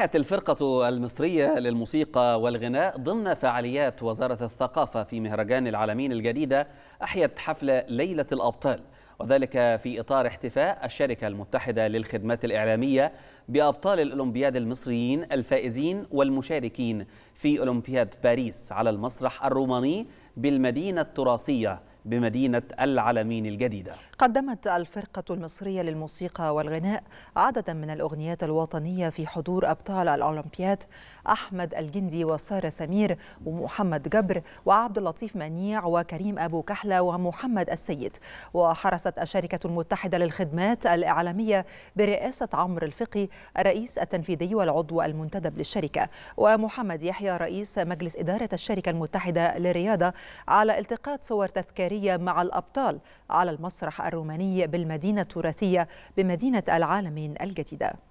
نجحت الفرقة المصرية للموسيقى والغناء ضمن فعاليات وزارة الثقافة في مهرجان العالمين الجديدة أحيت حفل ليلة الأبطال وذلك في إطار احتفاء الشركة المتحدة للخدمات الإعلامية بأبطال الأولمبياد المصريين الفائزين والمشاركين في أولمبياد باريس على المسرح الروماني بالمدينة التراثية بمدينة العلمين الجديدة قدمت الفرقة المصرية للموسيقى والغناء عددا من الأغنيات الوطنية في حضور أبطال الأولمبياد أحمد الجندي وسارة سمير ومحمد جبر وعبد اللطيف منيع وكريم أبو كحلة ومحمد السيد وحرصت الشركة المتحدة للخدمات الإعلامية برئاسة عمرو الفقي الرئيس التنفيذي والعضو المنتدب للشركة ومحمد يحيى رئيس مجلس إدارة الشركة المتحدة للرياضة على التقاط صور تذكارية التذكارية مع الأبطال على المسرح الروماني بالمدينة التراثية بمدينة العالمين الجديدة